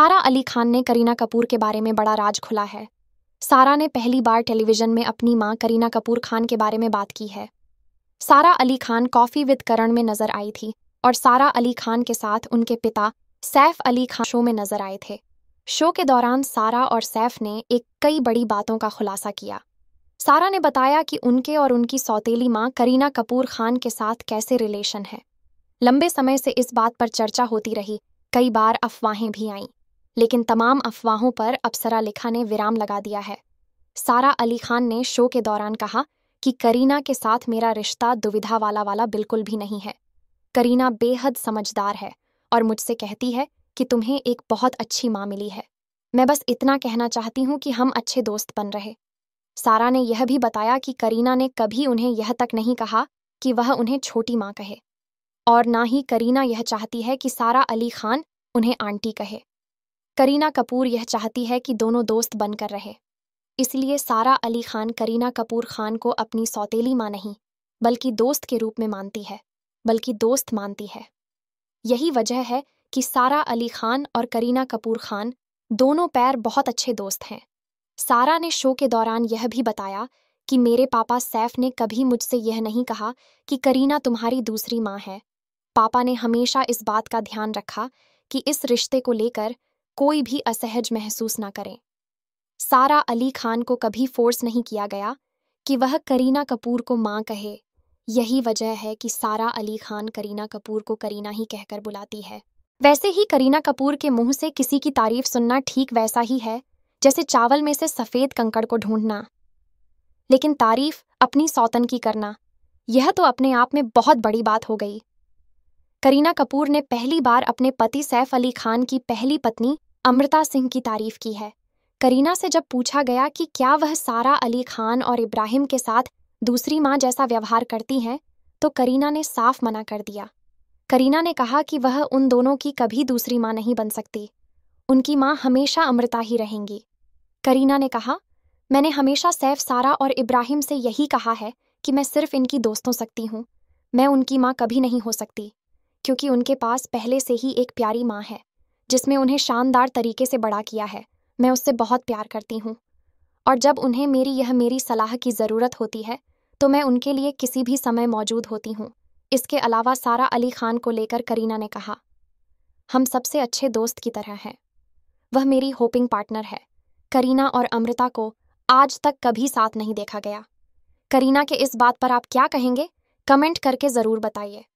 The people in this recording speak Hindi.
सारा अली खान ने करीना कपूर के बारे में बड़ा राज खुला है सारा ने पहली बार टेलीविजन में अपनी मां करीना कपूर खान के बारे में बात की है सारा अली खान कॉफ़ी विद करण में नजर आई थी और सारा अली खान के साथ उनके पिता सैफ अली खान शो में नजर आए थे शो के दौरान सारा और सैफ ने एक कई बड़ी बातों का खुलासा किया सारा ने बताया कि उनके और उनकी सौतेली माँ करीना कपूर खान के साथ कैसे रिलेशन है लंबे समय से इस बात पर चर्चा होती रही कई बार अफवाहें भी आईं लेकिन तमाम अफवाहों पर अप्सरा लिखा ने विराम लगा दिया है सारा अली खान ने शो के दौरान कहा कि करीना के साथ मेरा रिश्ता दुविधा वाला वाला बिल्कुल भी नहीं है करीना बेहद समझदार है और मुझसे कहती है कि तुम्हें एक बहुत अच्छी माँ मिली है मैं बस इतना कहना चाहती हूँ कि हम अच्छे दोस्त बन रहे सारा ने यह भी बताया कि करीना ने कभी उन्हें यह तक नहीं कहा कि वह उन्हें छोटी माँ कहे और ना ही करीना यह चाहती है कि सारा अली खान उन्हें आंटी कहे करीना कपूर यह चाहती है कि दोनों दोस्त बनकर रहे इसलिए सारा अली खान करीना कपूर खान को अपनी सौतेली माँ नहीं बल्कि दोस्त के रूप में मानती है बल्कि दोस्त मानती है यही वजह है कि सारा अली खान और करीना कपूर खान दोनों पैर बहुत अच्छे दोस्त हैं सारा ने शो के दौरान यह भी बताया कि मेरे पापा सैफ ने कभी मुझसे यह नहीं कहा कि करीना तुम्हारी दूसरी माँ है पापा ने हमेशा इस बात का ध्यान रखा कि इस रिश्ते को लेकर कोई भी असहज महसूस ना करें सारा अली खान को कभी फोर्स नहीं किया गया कि वह करीना कपूर को माँ कहे यही वजह है कि सारा अली खान करीना कपूर को करीना ही कहकर बुलाती है वैसे ही करीना कपूर के मुंह से किसी की तारीफ सुनना ठीक वैसा ही है जैसे चावल में से सफ़ेद कंकड़ को ढूंढना लेकिन तारीफ अपनी सौतन की करना यह तो अपने आप में बहुत बड़ी बात हो गई करीना कपूर ने पहली बार अपने पति सैफ अली खान की पहली पत्नी अमृता सिंह की तारीफ की है करीना से जब पूछा गया कि क्या वह सारा अली खान और इब्राहिम के साथ दूसरी माँ जैसा व्यवहार करती हैं तो करीना ने साफ मना कर दिया करीना ने कहा कि वह उन दोनों की कभी दूसरी माँ नहीं बन सकती उनकी माँ हमेशा अमृता ही रहेंगी करीना ने कहा मैंने हमेशा सैफ सारा और इब्राहिम से यही कहा है कि मैं सिर्फ इनकी दोस्तों सकती हूँ मैं उनकी माँ कभी नहीं हो सकती क्योंकि उनके पास पहले से ही एक प्यारी माँ है जिसमें उन्हें शानदार तरीके से बड़ा किया है मैं उससे बहुत प्यार करती हूँ और जब उन्हें मेरी यह मेरी सलाह की ज़रूरत होती है तो मैं उनके लिए किसी भी समय मौजूद होती हूँ इसके अलावा सारा अली खान को लेकर करीना ने कहा हम सबसे अच्छे दोस्त की तरह हैं वह मेरी होपिंग पार्टनर है करीना और अमृता को आज तक कभी साथ नहीं देखा गया करीना के इस बात पर आप क्या कहेंगे कमेंट करके ज़रूर बताइए